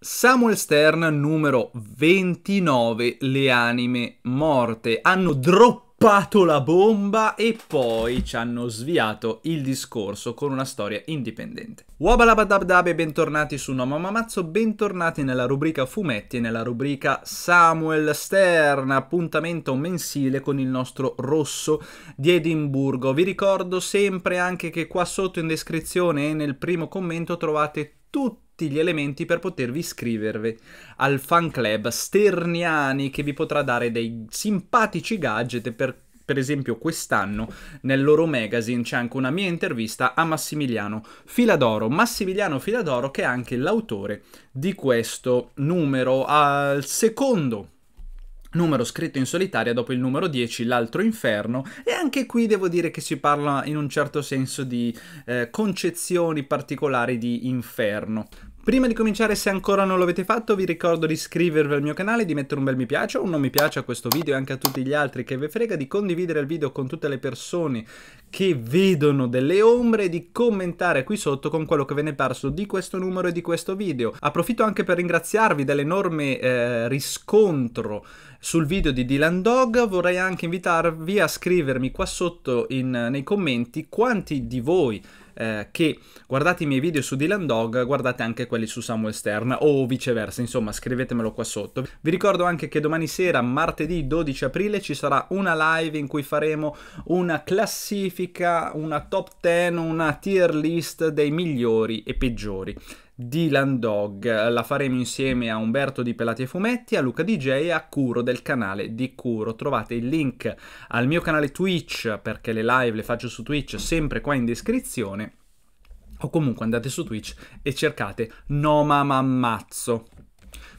Samuel Stern numero 29, le anime morte. Hanno droppato la bomba e poi ci hanno sviato il discorso con una storia indipendente. Wabalabadabdab e bentornati su Noma Mamazzo, bentornati nella rubrica fumetti e nella rubrica Samuel Stern, appuntamento mensile con il nostro rosso di Edimburgo. Vi ricordo sempre anche che qua sotto in descrizione e nel primo commento trovate tutti gli elementi per potervi iscrivervi al fan club Sterniani che vi potrà dare dei simpatici gadget per per esempio quest'anno nel loro magazine c'è anche una mia intervista a Massimiliano Filadoro, Massimiliano Filadoro che è anche l'autore di questo numero al secondo numero scritto in solitaria dopo il numero 10, l'altro inferno, e anche qui devo dire che si parla in un certo senso di eh, concezioni particolari di inferno. Prima di cominciare, se ancora non lo avete fatto, vi ricordo di iscrivervi al mio canale, di mettere un bel mi piace o un non mi piace a questo video e anche a tutti gli altri che ve frega, di condividere il video con tutte le persone che vedono delle ombre e di commentare qui sotto con quello che ve ne è parso di questo numero e di questo video. Approfitto anche per ringraziarvi dell'enorme eh, riscontro sul video di Dylan Dog, vorrei anche invitarvi a scrivermi qua sotto in, nei commenti quanti di voi eh, che guardate i miei video su Dylan Dog, guardate anche quelli su Samuel Stern o viceversa, insomma scrivetemelo qua sotto. Vi ricordo anche che domani sera, martedì 12 aprile, ci sarà una live in cui faremo una classifica, una top 10, una tier list dei migliori e peggiori. Dylan Dog. La faremo insieme a Umberto di Pelati e Fumetti, a Luca DJ e a Curo del canale di Curo. Trovate il link al mio canale Twitch perché le live le faccio su Twitch sempre qua in descrizione. O comunque andate su Twitch e cercate Noma Mammazzo.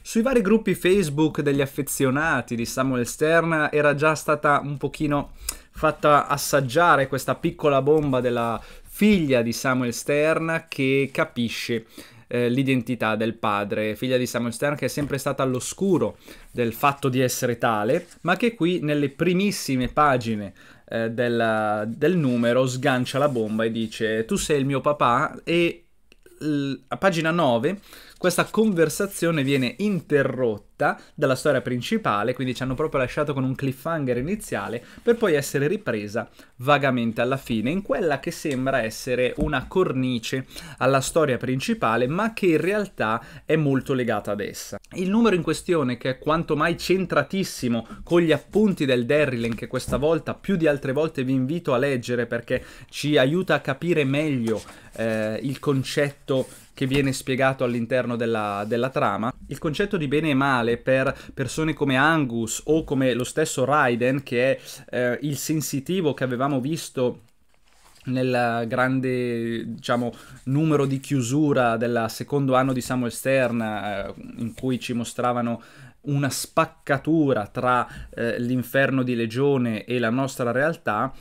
Sui vari gruppi Facebook degli affezionati di Samuel Stern era già stata un pochino fatta assaggiare questa piccola bomba della figlia di Samuel Stern che capisce eh, l'identità del padre, figlia di Samuel Stern che è sempre stata all'oscuro del fatto di essere tale, ma che qui nelle primissime pagine eh, della, del numero sgancia la bomba e dice tu sei il mio papà e l- a pagina 9 questa conversazione viene interrotta dalla storia principale, quindi ci hanno proprio lasciato con un cliffhanger iniziale, per poi essere ripresa vagamente alla fine, in quella che sembra essere una cornice alla storia principale, ma che in realtà è molto legata ad essa. Il numero in questione, che è quanto mai centratissimo con gli appunti del Derrilen, che questa volta più di altre volte vi invito a leggere perché ci aiuta a capire meglio eh, il concetto che viene spiegato all'interno della, della trama. Il concetto di bene e male per persone come Angus o come lo stesso Raiden, che è eh, il sensitivo che avevamo visto nel grande diciamo, numero di chiusura del secondo anno di Samuel Stern, eh, in cui ci mostravano una spaccatura tra eh, l'inferno di Legione e la nostra realtà,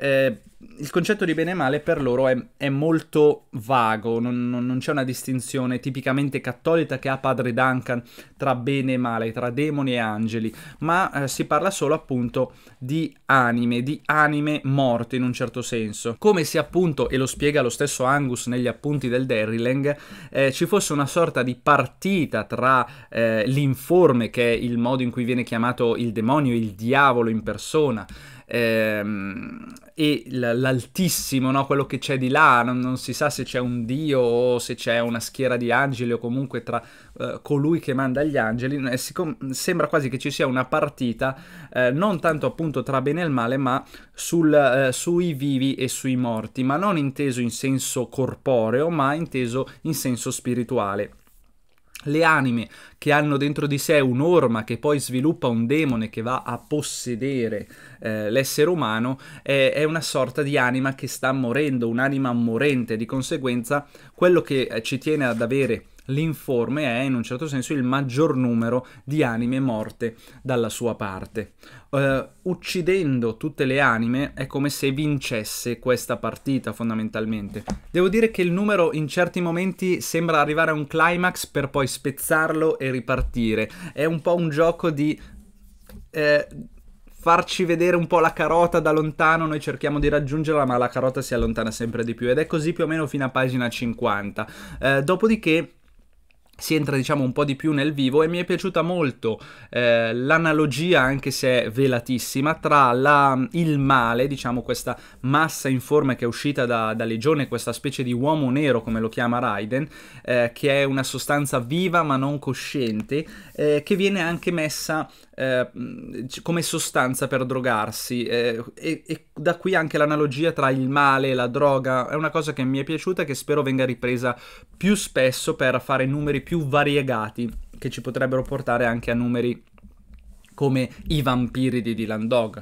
eh, il concetto di bene e male per loro è, è molto vago, non, non, non, c'è una distinzione tipicamente cattolica che ha padre Duncan tra bene e male, tra demoni e angeli, ma eh, si parla solo appunto di anime, di anime morte in un certo senso. Come se appunto, e lo spiega lo stesso Angus negli appunti del Derrylang, eh, ci fosse una sorta di partita tra eh, l'informe, che è il modo in cui viene chiamato il demonio, il diavolo in persona, ehm, e l'altissimo, no? quello che c'è di là, non, non, si sa se c'è un dio o se c'è una schiera di angeli o comunque tra eh, colui che manda gli angeli, sembra quasi che ci sia una partita eh, non tanto appunto tra bene e male ma sul, eh, sui vivi e sui morti, ma non inteso in senso corporeo ma inteso in senso spirituale le anime che hanno dentro di sé un'orma che poi sviluppa un demone che va a possedere eh, l'essere umano, eh, è una sorta di anima che sta morendo, un'anima morente, di conseguenza quello che eh, ci tiene ad avere l'informe è in un certo senso il maggior numero di anime morte dalla sua parte. Uh, uccidendo tutte le anime è come se vincesse questa partita fondamentalmente. Devo dire che il numero in certi momenti sembra arrivare a un climax per poi spezzarlo e ripartire. È un po' un gioco di... Eh, farci vedere un po' la carota da lontano, noi cerchiamo di raggiungerla, ma la carota si allontana sempre di più ed è così più o meno fino a pagina 50. Eh, dopodiché si entra diciamo un po' di più nel vivo e mi è piaciuta molto eh, l'analogia anche se velatissima tra la, il male diciamo questa massa informe che è uscita da, da Legione questa specie di uomo nero come lo chiama Raiden eh, che è una sostanza viva ma non cosciente eh, che viene anche messa eh, come sostanza per drogarsi eh, e, e, da qui anche l'analogia tra il male e la droga è una cosa che mi è piaciuta e che spero venga ripresa più spesso per fare numeri più variegati che ci potrebbero portare anche a numeri come i vampiri di Dylan Dog.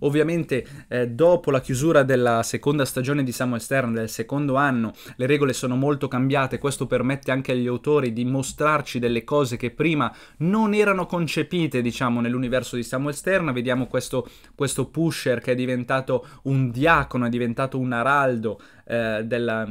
Ovviamente eh, dopo la chiusura della seconda stagione di Samuel Stern, del secondo anno, le regole sono molto cambiate, questo permette anche agli autori di mostrarci delle cose che prima non erano concepite, diciamo, nell'universo di Samuel Stern. Vediamo questo, questo pusher che è diventato un diacono, è diventato un araldo eh, della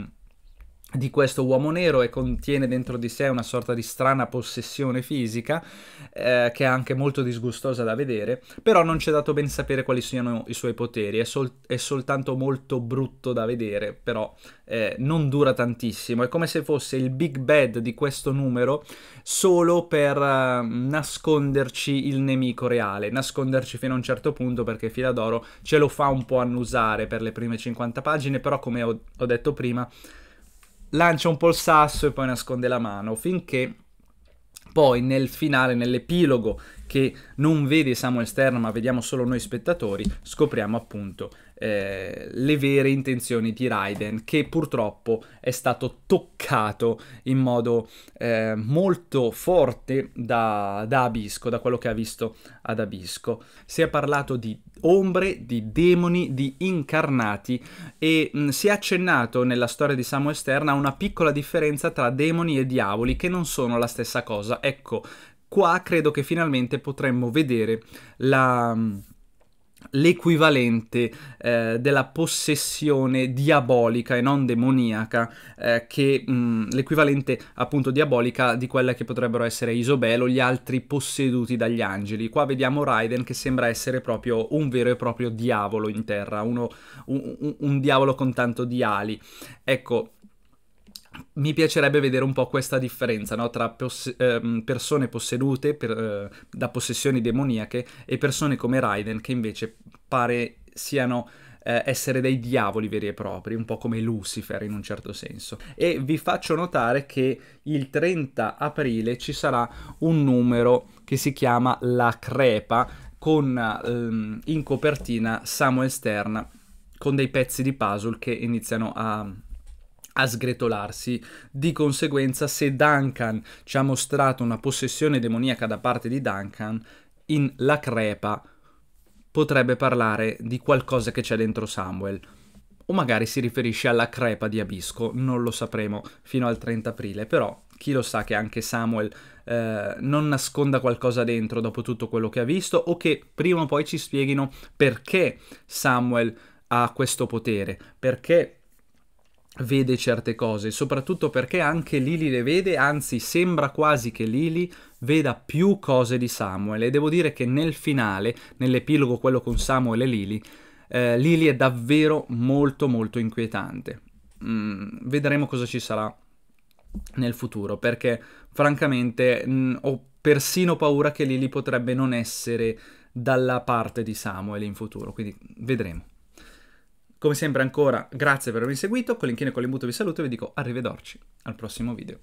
di questo uomo nero e contiene dentro di sé una sorta di strana possessione fisica eh, che è anche molto disgustosa da vedere, però non ci è dato ben sapere quali siano i suoi poteri, è, sol- è soltanto molto brutto da vedere, però eh, non dura tantissimo, è come se fosse il big bad di questo numero solo per eh, nasconderci il nemico reale, nasconderci fino a un certo punto perché Filadoro ce lo fa un po' annusare per le prime 50 pagine, però come ho, ho detto prima lancia un po' il sasso e poi nasconde la mano finché poi nel finale, nell'epilogo che non vede Samuel Stern ma vediamo solo noi spettatori, scopriamo appunto eh, le vere intenzioni di Raiden che purtroppo è stato toccato in modo eh, molto forte da, da Abisco, da quello che ha visto ad Abisco. Si è parlato di ombre, di demoni, di incarnati e mh, mm, si è accennato nella storia di Samuel Stern a una piccola differenza tra demoni e diavoli che non sono la stessa cosa. Ecco, qua credo che finalmente potremmo vedere la, mm, l'equivalente eh, della possessione diabolica e non demoniaca, eh, che mh, mm, l'equivalente appunto diabolica di quella che potrebbero essere Isobel o gli altri posseduti dagli angeli. Qua vediamo Raiden che sembra essere proprio un vero e proprio diavolo in terra, uno, un, un, un diavolo con tanto di ali. Ecco, mi piacerebbe vedere un po' questa differenza no? tra pos ehm, persone possedute per, eh, da possessioni demoniache e persone come Raiden che invece pare siano eh, essere dei diavoli veri e propri, un po' come Lucifer in un certo senso. E vi faccio notare che il 30 aprile ci sarà un numero che si chiama La Crepa con ehm, in copertina Samuel Stern con dei pezzi di puzzle che iniziano a a sgretolarsi. Di conseguenza, se Duncan ci ha mostrato una possessione demoniaca da parte di Duncan, in La Crepa potrebbe parlare di qualcosa che c'è dentro Samuel. O magari si riferisce alla crepa di Abisco, non lo sapremo fino al 30 aprile, però chi lo sa che anche Samuel eh, non nasconda qualcosa dentro dopo tutto quello che ha visto o che prima o poi ci spieghino perché Samuel ha questo potere, perché vede certe cose, soprattutto perché anche Lily le vede, anzi sembra quasi che Lily veda più cose di Samuel e devo dire che nel finale, nell'epilogo quello con Samuel e Lily, eh, Lily è davvero molto molto inquietante. Mm, vedremo cosa ci sarà nel futuro perché francamente mh, mm, ho persino paura che Lily potrebbe non essere dalla parte di Samuel in futuro, quindi vedremo. Come sempre ancora, grazie per avermi seguito, con l'inchino e con l'imbuto vi saluto e vi dico arrivederci al prossimo video.